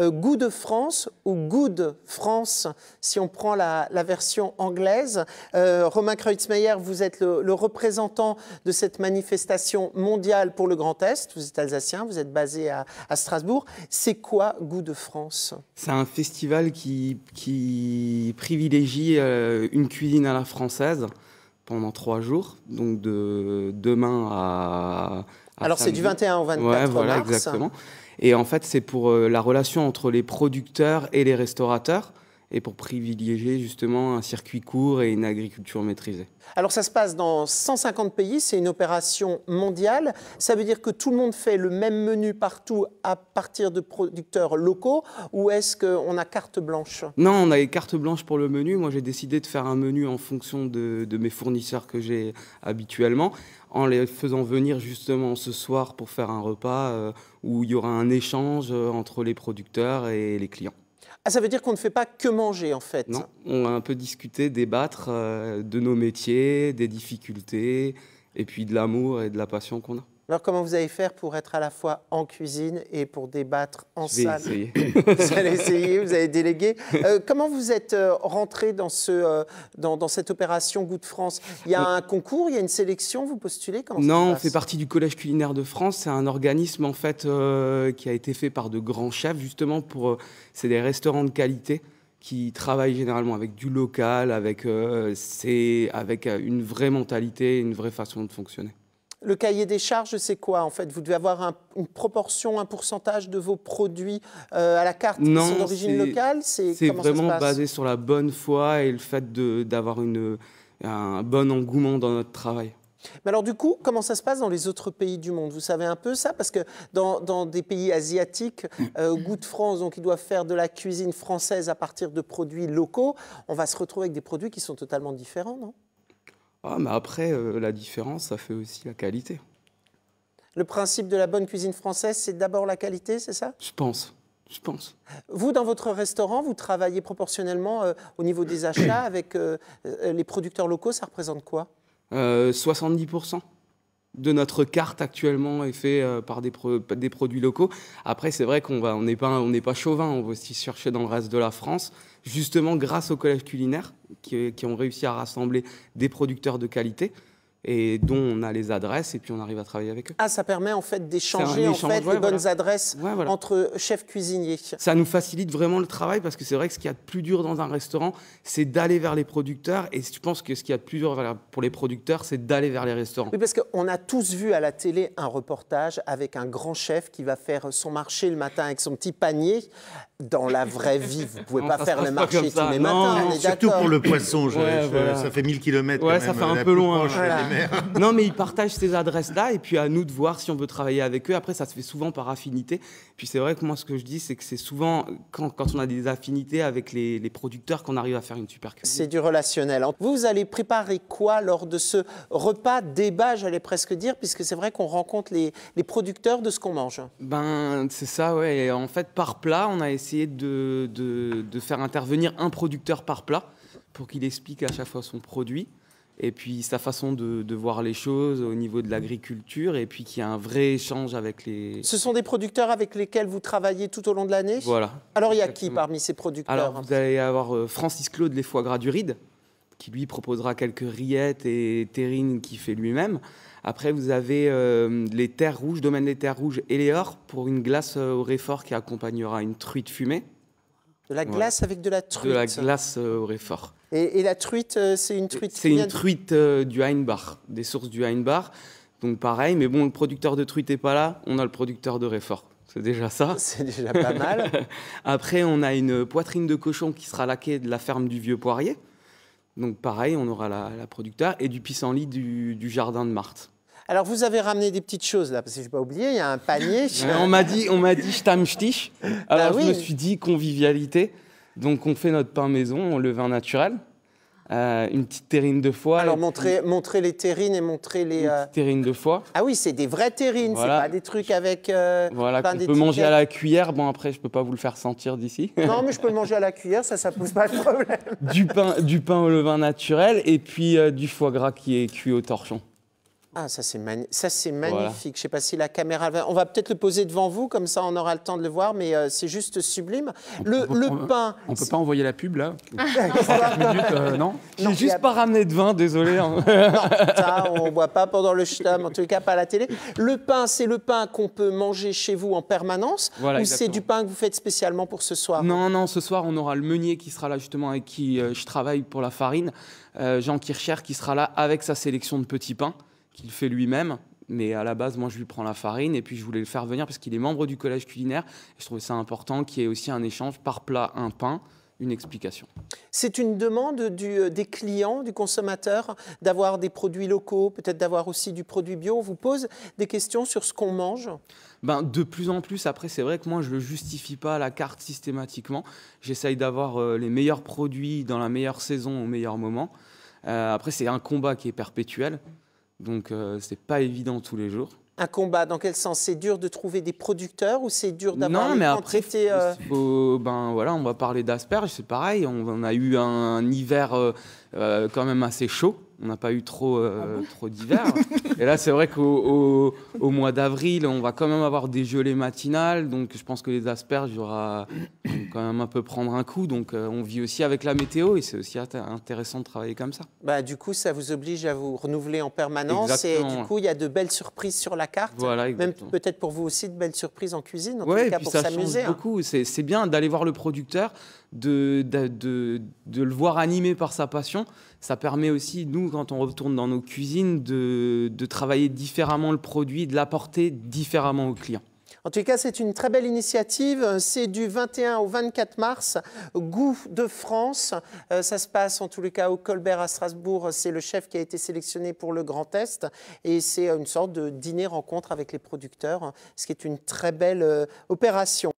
Euh, Goût de France ou Good France, si on prend la, version anglaise. Euh, Romain Kreutzmeyer, vous êtes le, représentant de cette manifestation mondiale pour le Grand Est. Vous êtes alsacien, vous êtes basé à, Strasbourg. C'est quoi Goût de France C'est un festival qui, privilégie euh, une cuisine à la française pendant trois jours, donc de demain à alors c'est du 21 au 24 mars. Exactement. Et en fait, c'est pour euh, la relation entre les producteurs et les restaurateurs et pour privilégier justement un circuit court et une agriculture maîtrisée. Alors ça se passe dans 150 pays, c'est une opération mondiale. Ça veut dire que tout le monde fait le même menu partout à partir de producteurs locaux ou est-ce qu'on a carte blanche Non, on a les cartes blanches pour le menu. Moi j'ai décidé de faire un menu en fonction de, mes fournisseurs que j'ai habituellement en les faisant venir justement ce soir pour faire un repas euh, où il y aura un échange euh, entre les producteurs et les clients. Ah, ça veut dire qu'on ne fait pas que manger, en fait Non, on a un peu discuté, débattre euh, de nos métiers, des difficultés, et puis de l'amour et de la passion qu'on a. Alors, comment vous allez faire pour être à la fois en cuisine et pour débattre en salle Vous allez essayer, vous allez déléguer. Euh, comment vous êtes euh, rentré dans, ce, euh, dans, cette opération Goût de France Il y a un concours, il y a une sélection, vous postulez comment Non, on fait partie du Collège culinaire de France. C'est un organisme en fait qui a été fait par de grands chefs justement pour. c'est des restaurants de qualité qui travaillent généralement avec du local, avec, c'est avec une vraie mentalité, une vraie façon de fonctionner. Le cahier des charges, c'est quoi en fait Vous devez avoir une proportion, un pourcentage de vos produits euh, à la carte qui sont d'origine locale C'est vraiment basé sur la bonne foi et le fait d'avoir un bon engouement dans notre travail. Mais alors du coup, comment ça se passe dans les autres pays du monde Vous savez un peu ça Parce que dans, des pays asiatiques, euh, goût de France, donc ils doivent faire de la cuisine française à partir de produits locaux, on va se retrouver avec des produits qui sont totalement différents, non ah, mais après, euh, la différence, ça fait aussi la qualité. Le principe de la bonne cuisine française, c'est d'abord la qualité, c'est ça Je pense. Je pense. Vous, dans votre restaurant, vous travaillez proportionnellement euh, au niveau des achats avec euh, les producteurs locaux, ça représente quoi 70% de notre carte actuellement est fait euh, par des, produits locaux. Après, c'est vrai qu'on n'est pas, on chauvin, on va aussi chercher dans le reste de la France, justement grâce aux collèges culinaires qui ont réussi à rassembler des producteurs de qualité et dont on a les adresses et puis on arrive à travailler avec eux. Ah, ça permet en fait d'échanger en fait les bonnes adresses entre chefs cuisiniers. Ça nous facilite vraiment le travail parce que c'est vrai que ce qu'il y a de plus dur dans un restaurant, c'est d'aller vers les producteurs et tu pense que ce qu'il y a de plus dur pour les producteurs, c'est d'aller vers les restaurants. Oui, parce qu'on a tous vu à la télé un reportage avec un grand chef qui va faire son marché le matin avec son petit panier dans la vraie vie, vous pouvez pas faire le marché tous les matins. on surtout pour le poisson, ça fait 1000 km. Ouais, quand même, ça fait un peu loin. non, mais ils partagent ces adresses-là et puis à nous de voir si on veut travailler avec eux. Après, ça se fait souvent par affinité. Puis c'est vrai que moi, ce que je dis, c'est que c'est souvent quand, on a des affinités avec les, producteurs qu'on arrive à faire une super cuisine. C'est du relationnel. Vous allez préparer quoi lors de ce repas débat, j'allais presque dire, puisque c'est vrai qu'on rencontre les, les producteurs de ce qu'on mange Ben, c'est ça, ouais. En fait, par plat, on a essayé essayer de, de, de, faire intervenir un producteur par plat pour qu'il explique à chaque fois son produit et puis sa façon de, de voir les choses au niveau de l'agriculture et puis qu'il y a un vrai échange avec les... Ce sont des producteurs avec lesquels vous travaillez tout au long de l'année Voilà. Alors il y a qui parmi ces producteurs Alors vous allez avoir euh, Francis Claude les foie gras du Ride, qui lui proposera quelques rillettes et terrines qu'il fait lui-même. Après, vous avez euh, les terres rouges, domaine des terres rouges et les ors pour une glace euh, au réfort qui accompagnera une truite fumée. De la glace avec de la truite. De la glace euh, au réfort. Et, la truite, c'est une truite. C'est une truite du Heinbach, des sources du Heinbach. Donc pareil, mais bon, le producteur de truite n'est pas là, on a le producteur de réfort. C'est déjà ça. C'est déjà pas mal. Après, on a une poitrine de cochon qui sera laquée de la ferme du Vieux Poirier. Donc pareil, on aura la, producteur producta et du pissenlit du, du jardin de Marthe. Alors vous avez ramené des petites choses là, parce que je n'ai pas oublié, il y a un panier. on m'a dit, on m'a dit Stammstich. Bah Alors je me suis dit convivialité. Donc on fait notre pain maison, on le vin naturel. Euh, une petite terrine de foie. Alors, montrez, montrer les terrines et montrer les. Une euh, de foie. Ah oui, c'est des vraies terrines, c'est pas des trucs avec. Euh, voilà, on peut manger à la cuillère. Bon, après, je peux pas vous le faire sentir d'ici. Non, mais je peux le manger à la cuillère, ça, ça pose pas de problème. du, pain, du pain au levain naturel et puis du foie gras qui est cuit au torchon. Ah, ça c'est magnifique. Je sais pas si la caméra... On va peut-être le poser devant vous, comme ça on aura le temps de le voir, mais euh, c'est juste sublime. le, pain... On ne peut pas envoyer la pub, là euh, Non, juste pas ramené de vin, désolé. Hein. on ne boit pas pendant le shtam, en tout cas pas à la télé. Le pain, c'est le pain qu'on peut manger chez vous en permanence Ou c'est du pain que vous faites spécialement pour ce soir Non, non, ce soir, on aura le meunier qui sera là justement avec qui euh, je travaille pour la farine, Jean Kircher qui sera là avec sa sélection de petits pains qu'il fait lui-même. Mais à la base, moi, je lui prends la farine et puis je voulais le faire venir parce qu'il est membre du collège culinaire. je trouvais ça important qu'il y ait aussi un échange par plat, un pain une explication. C'est une demande du, euh, des clients, du consommateur, d'avoir des produits locaux, peut-être d'avoir aussi du produit bio. On vous pose des questions sur ce qu'on mange ben, De plus en plus, après, c'est vrai que moi, je ne le justifie pas à la carte systématiquement. J'essaye d'avoir euh, les meilleurs produits dans la meilleure saison au meilleur moment. Euh, après, c'est un combat qui est perpétuel. Donc n'est euh, pas évident tous les jours. Un combat, dans quel sens C'est dur de trouver des producteurs ou c'est dur d'avoir Non, mais après, euh, ben voilà, on va parler d'asperges, c'est pareil. On, a eu un hiver euh, quand même assez chaud on n'a pas eu trop, euh, ah trop d'hiver. et là, c'est vrai qu'au au, mois d'avril, on va quand même avoir des gelées matinales. Donc, je pense que les asperges, aura quand même un peu prendre un coup. Donc, euh, on vit aussi avec la météo et c'est aussi intéressant de travailler comme ça. Bah, du coup, ça vous oblige à vous renouveler en permanence. et du coup, il y a de belles surprises sur la carte. Voilà, même peut-être pour vous aussi de belles surprises en cuisine, en ouais, tout cas pour s'amuser. Hein. beaucoup. C'est bien d'aller voir le producteur, de, de, de le voir animé par sa passion. Ça permet aussi, nous, quand on retourne dans nos cuisines, de, travailler différemment le produit, de l'apporter différemment au client. En tout cas, c'est une très belle initiative. C'est du 21 au 24 mars, Goût de France. Euh, ça se passe en tout les cas au Colbert à Strasbourg. C'est le chef qui a été sélectionné pour le Grand Est. Et c'est une sorte de dîner-rencontre avec les producteurs, hein, ce qui est une très belle euh, opération.